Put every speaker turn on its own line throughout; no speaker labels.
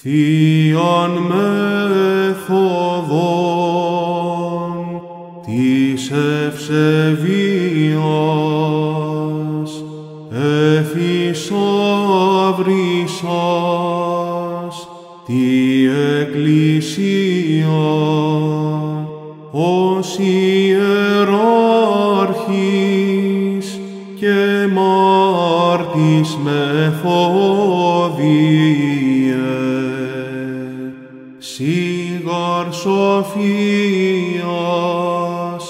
Θείαν μεθοδόν της ευσεβίας εφησαύρισσας τη Εκκλησία ως ιεράρχης και μάρτης μεθοδόν σοφίας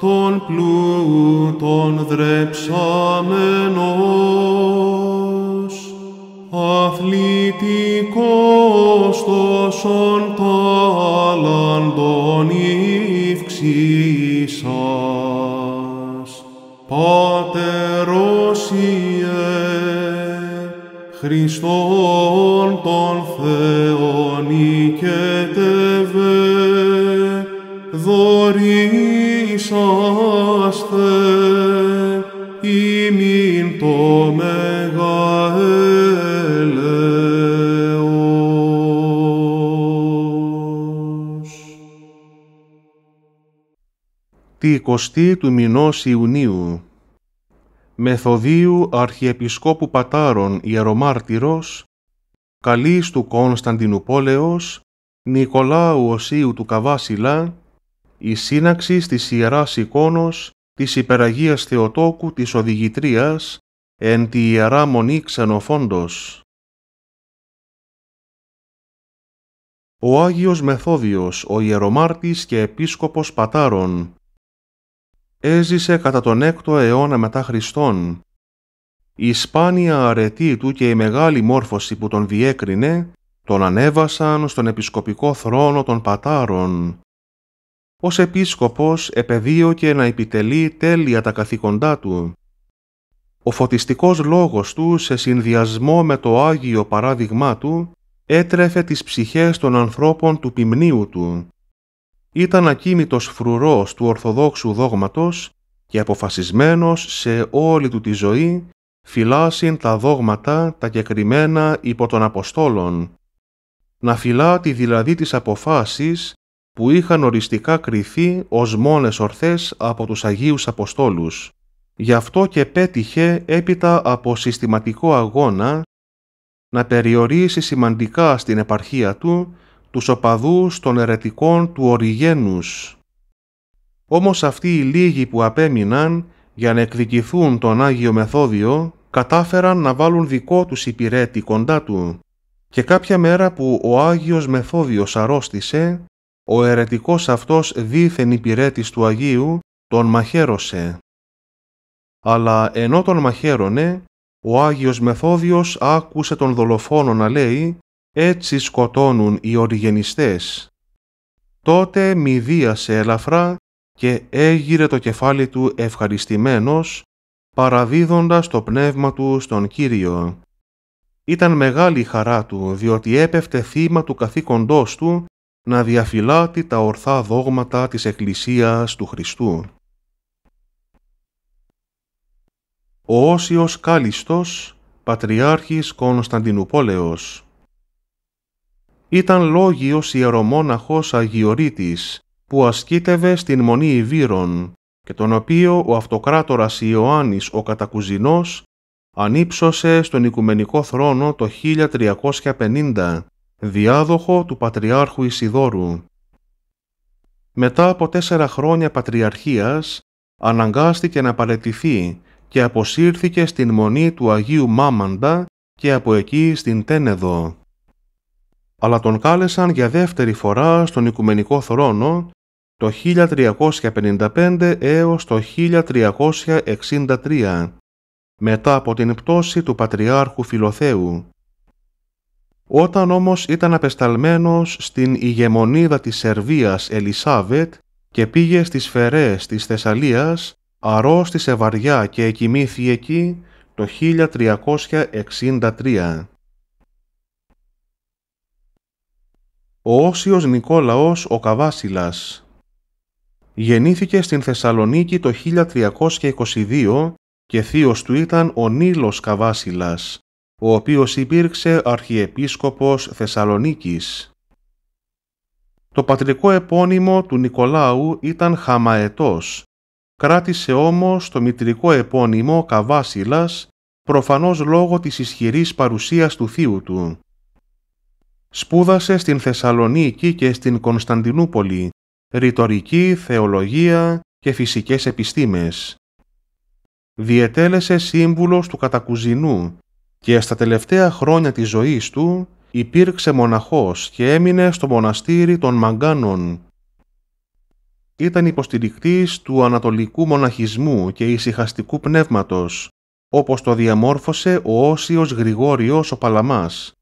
τον πλούτον δρεψαμενός αθλητικός τόσον τάλαντον ύφξησας. Πατέρος Ιε Χριστόν τον Θεό χωρίσαστε ημίν το μεγά
Τη 20η του μηνός Ιουνίου Μεθοδίου Αρχιεπισκόπου Πατάρων Ιερομάρτυρος, καλής του Κωνσταντινουπόλεως, Νικολάου Οσίου του Καβάσιλα, η σύναξη της Ιεράς εικόνος της Υπεραγίας Θεοτόκου της Οδηγητρίας εν τη Ιερά Μονή ξενοφόντος. Ο Άγιος Μεθόδιος, ο Ιερομάρτης και Επίσκοπος Πατάρων, έζησε κατά τον 6ο αιώνα μετά Χριστόν. Η σπάνια αρετή του και η μεγάλη μόρφωση που τον διέκρινε, τον ανέβασαν στον επισκοπικό θρόνο των Πατάρων ως επίσκοπος επεδίωκε να επιτελεί τέλεια τα καθήκοντά του. Ο φωτιστικός λόγος του, σε συνδυασμό με το Άγιο παράδειγμά του, έτρεφε τις ψυχές των ανθρώπων του πυμνίου του. Ήταν ακίμητος φρουρός του Ορθοδόξου δόγματος και αποφασισμένος σε όλη του τη ζωή φυλάσσιν τα δόγματα τα κεκριμένα υπό των Αποστόλων. Να φυλάτη δηλαδή τις αποφάσεις που είχαν οριστικά κριθεί ως μόνες ορθές από τους Αγίους Αποστόλους. Γι' αυτό και πέτυχε έπειτα από συστηματικό αγώνα να περιορίσει σημαντικά στην επαρχία του τους οπαδούς των ερετικών του Οριγένους. Όμως αυτοί οι λίγοι που απέμειναν για να εκδικηθούν τον Άγιο Μεθόδιο κατάφεραν να βάλουν δικό τους υπηρέτη κοντά του και κάποια μέρα που ο Άγιος Μεθόδιος αρρώστησε ο ερετικός αυτός δίθεν υπηρέτης του Αγίου τον μαχαίρωσε. Αλλά ενώ τον μαχαίρωνε, ο Άγιος Μεθόδιος άκουσε τον δολοφόνο να λέει «Έτσι σκοτώνουν οι οριγενιστές». Τότε μηδίασε ελαφρά και έγειρε το κεφάλι του ευχαριστημένος, παραδίδοντας το πνεύμα του στον Κύριο. Ήταν μεγάλη χαρά του, διότι έπεφτε θύμα του καθήκοντός του να διαφυλάτει τα ορθά δόγματα της Εκκλησίας του Χριστού. Ο Όσιος Κάλιστος, Πατριάρχης Κωνσταντινούπολεος. Ήταν λόγιος ιερομόναχος Αγιορείτης, που ασκήτευε στην Μονή Ιβύρων, και τον οποίο ο αυτοκράτορας Ιωάννης ο Κατακουζινός ανύψωσε στον Οικουμενικό θρόνο το 1350 διάδοχο του Πατριάρχου Ισιδόρου. Μετά από τέσσερα χρόνια πατριαρχίας, αναγκάστηκε να παρετηθεί και αποσύρθηκε στην μονή του Αγίου Μάμαντα και από εκεί στην Τένεδο. Αλλά τον κάλεσαν για δεύτερη φορά στον Οικουμενικό Θρόνο το 1355 έως το 1363, μετά από την πτώση του Πατριάρχου Φιλοθέου. Όταν όμως ήταν απεσταλμένος στην ηγεμονίδα της Σερβίας Ελισάβετ και πήγε στις φερές της Θεσσαλίας, αρρώστησε βαριά και εκοιμήθη εκεί το 1363. Ο Όσιος Νικόλαος ο Καβάσιλας Γεννήθηκε στην Θεσσαλονίκη το 1322 και θείος του ήταν ο Νίλος Καβάσιλας, ο οποίος υπήρξε αρχιεπίσκοπος Θεσσαλονίκης. Το πατρικό επώνυμο του Νικολάου ήταν Χαμαετός, κράτησε όμως το μητρικό επώνυμο Καβάσιλας, προφανώς λόγω της ισχυρής παρουσίας του θείου του. Σπούδασε στην Θεσσαλονίκη και στην Κωνσταντινούπολη, ρητορική, θεολογία και φυσικές επιστήμες. Διετέλεσε σύμβουλος του Κατακουζινού, και στα τελευταία χρόνια της ζωής του υπήρξε μοναχός και έμεινε στο μοναστήρι των Μαγκάνων. Ήταν υποστηρικτής του ανατολικού μοναχισμού και ησυχαστικού πνεύματος, όπως το διαμόρφωσε ο Όσιος Γρηγόριος ο Παλαμάς.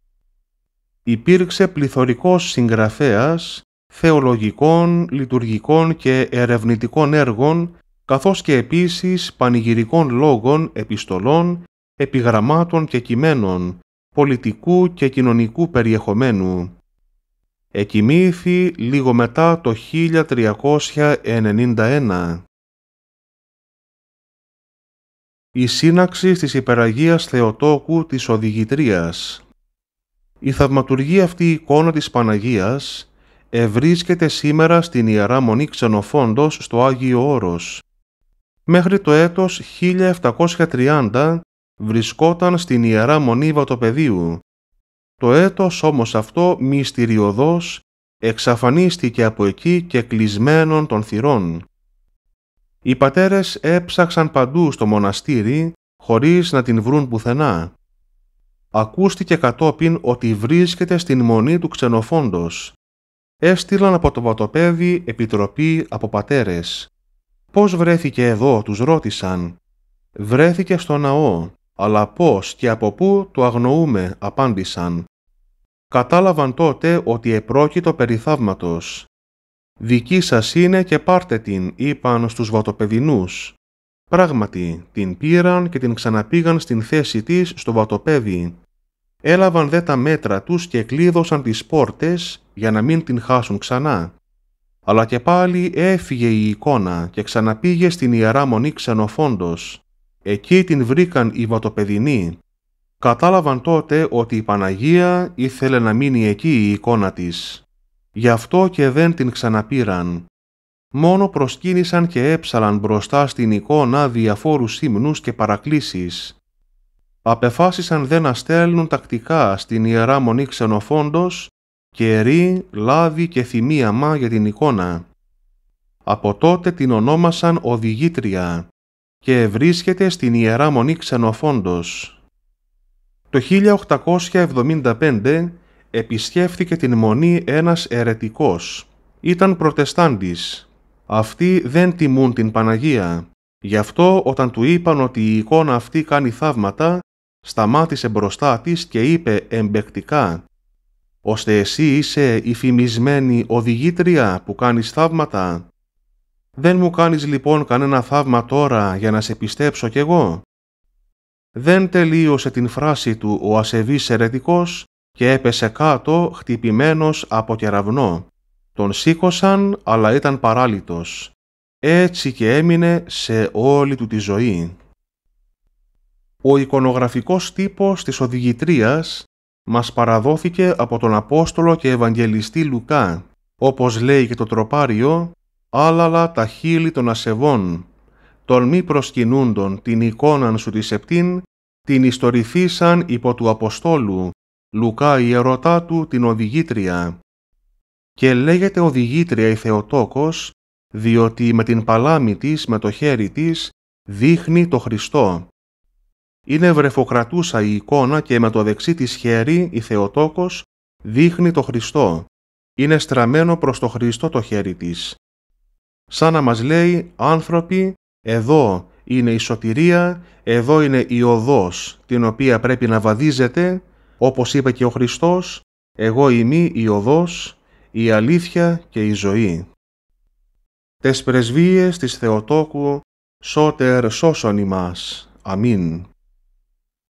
Υπήρξε πληθωρικός συγγραφέας θεολογικών, λειτουργικών και ερευνητικών έργων, καθώς και επίσης πανηγυρικών λόγων, επιστολών επιγραμμάτων και κειμένων πολιτικού και κοινωνικού περιεχομένου. Εκοιμήθη λίγο μετά το 1391. Η σύναξη της υπεραγίας Θεοτόκου της Οδηγητρίας. Η θαυματουργή αυτή εικόνα της Παναγίας ευρίσκεται σήμερα στην Ιερά Μονή Ξενοφόντος στο Άγιο Όρος. Μέχρι το έτος 1730 βρισκόταν στην Ιερά Μονή Βατοπεδίου. Το έτος όμως αυτό μυστηριωδώς εξαφανίστηκε από εκεί και κλεισμένον των θυρών. Οι πατέρες έψαξαν παντού στο μοναστήρι χωρίς να την βρουν πουθενά. Ακούστηκε κατόπιν ότι βρίσκεται στην μονή του ξενοφόντος. Έστειλαν από το βατοπέδι επιτροπή από πατέρες. «Πώς βρέθηκε εδώ» τους ρώτησαν. «Βρέθηκε στο ναό αλλά πώς και από πού το αγνοούμε, απάντησαν. Κατάλαβαν τότε ότι επρόκειτο περί θαύματος. «Δική σας είναι και πάρτε την», είπαν στους βατοπεδινούς. Πράγματι, την πήραν και την ξαναπήγαν στην θέση της στο βατοπέδι. Έλαβαν δε τα μέτρα τους και κλείδωσαν τις πόρτες για να μην την χάσουν ξανά. Αλλά και πάλι έφυγε η εικόνα και ξαναπήγε στην Ιερά Μονή Ξενοφόντος Εκεί την βρήκαν οι βατοπεδινοί. Κατάλαβαν τότε ότι η Παναγία ήθελε να μείνει εκεί η εικόνα της. Γι' αυτό και δεν την ξαναπήραν. Μόνο προσκύνησαν και έψαλαν μπροστά στην εικόνα διαφόρους ύμνους και παρακλήσεις. Απεφάσισαν δεν να στέλνουν τακτικά στην Ιερά Μονή Ξενοφόντος κερί, λάδι και θυμίαμα για την εικόνα. Από τότε την ονόμασαν οδηγήτρια και βρίσκεται στην Ιερά Μονή Ξενοφόντος. Το 1875 επισκέφθηκε την Μονή ένας ερετικός. Ήταν προτεστάντης. Αυτοί δεν τιμούν την Παναγία. Γι' αυτό όταν του είπαν ότι η εικόνα αυτή κάνει θαύματα, σταμάτησε μπροστά της και είπε εμπεκτικά «Ωστε εσύ είσαι η φημισμένη οδηγήτρια που κάνεις θαύματα» Δεν μου κάνεις λοιπόν κανένα θαύμα τώρα για να σε πιστέψω κι εγώ» δεν τελείωσε την φράση του ο ασεβής ερετικός και έπεσε κάτω χτυπημένος από κεραυνό. Τον σήκωσαν αλλά ήταν παράλυτος. Έτσι και έμεινε σε όλη του τη ζωή. Ο εικονογραφικός τύπος της οδηγητρίας μας παραδόθηκε από τον Απόστολο και Ευαγγελιστή Λουκά, όπως λέει και το τροπάριο άλαλα τα χείλη των ασεβών, τολμη προσκυνούντων την εικόναν σου της επτήν, την ιστορηθήσαν υπό του Αποστόλου, Λουκά η ερωτά του την οδηγήτρια. Και λέγεται οδηγήτρια η Θεοτόκος, διότι με την παλάμη της, με το χέρι της, δείχνει το Χριστό. Είναι βρεφοκρατούσα η εικόνα και με το δεξί της χέρι η Θεοτόκος δείχνει το Χριστό. Είναι στραμμένο προς το Χριστό το χέρι της σαν να μας λέει «Άνθρωποι, εδώ είναι η σωτηρία, εδώ είναι η οδός την οποία πρέπει να βαδίζετε, όπως είπε και ο Χριστός, εγώ είμαι η οδός, η αλήθεια και η ζωή». Τες πρεσβείες της Θεοτόκου, σώτερ σώσον ημάς. Αμήν.